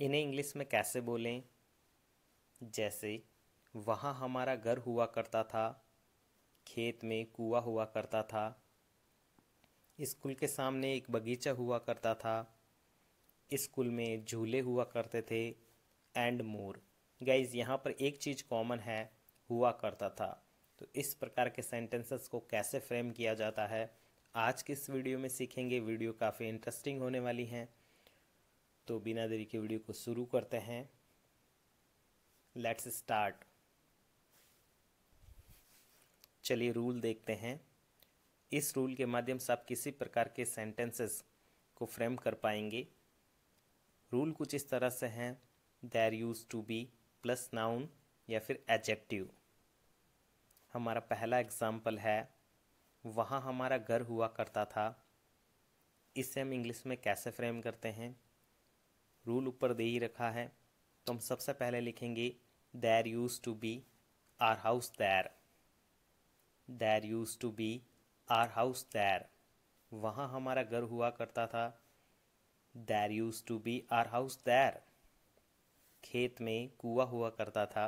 इन्हें इंग्लिश में कैसे बोलें जैसे वहाँ हमारा घर हुआ करता था खेत में कुआ हुआ करता था स्कूल के सामने एक बगीचा हुआ करता था स्कूल में झूले हुआ करते थे एंड मोर गाइज यहाँ पर एक चीज़ कॉमन है हुआ करता था तो इस प्रकार के सेंटेंसेस को कैसे फ्रेम किया जाता है आज के इस वीडियो में सीखेंगे वीडियो काफ़ी इंटरेस्टिंग होने वाली हैं तो बिना देरी के वीडियो को शुरू करते हैं लेट्स स्टार्ट चलिए रूल देखते हैं इस रूल के माध्यम से आप किसी प्रकार के सेंटेंसेस को फ्रेम कर पाएंगे रूल कुछ इस तरह से हैं there use to be plus noun या फिर एजेक्टिव हमारा पहला एग्ज़ाम्पल है वहाँ हमारा घर हुआ करता था इसे हम इंग्लिश में कैसे फ्रेम करते हैं रूल ऊपर दे ही रखा है तो हम सबसे पहले लिखेंगे there use to be our house there there use to be our house there वहाँ हमारा घर हुआ करता था there use to be our house there खेत में कुआ हुआ करता था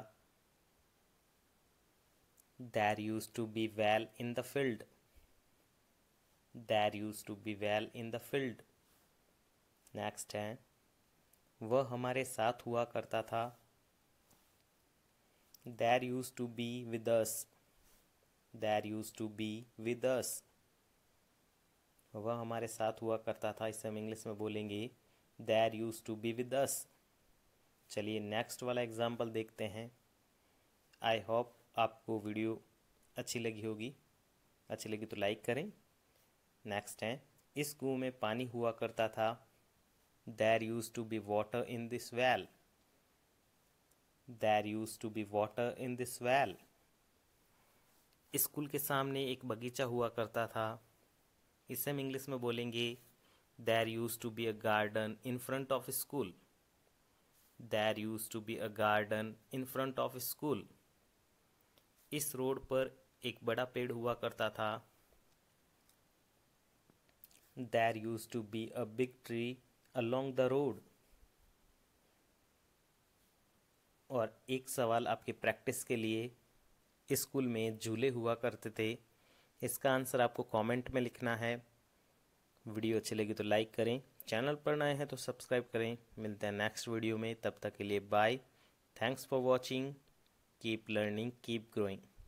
there use to be well in the field there use to be well in the field next है वह हमारे साथ हुआ करता था there use to be with us there use to be with us वह हमारे साथ हुआ करता था इसे हम इंग्लिश में बोलेंगे there use to be with us चलिए नेक्स्ट वाला एग्जाम्पल देखते हैं आई होप आपको वीडियो अच्छी लगी होगी अच्छी लगी तो लाइक करें नेक्स्ट है इस कुएं में पानी हुआ करता था There used to be water in this well. There used to be water in this well. School के सामने एक बगीचा हुआ करता था इसे हम इंग्लिश में बोलेंगे there use to be a garden in front of school there use to be a garden in front of school इस रोड पर एक बड़ा पेड़ हुआ करता था there use to be a big tree along the road और एक सवाल आपके प्रैक्टिस के लिए स्कूल में झूले हुआ करते थे इसका आंसर आपको कमेंट में लिखना है वीडियो अच्छी लगी तो लाइक करें चैनल पर नए हैं तो सब्सक्राइब करें मिलते हैं नेक्स्ट वीडियो में तब तक के लिए bye thanks for watching keep learning keep growing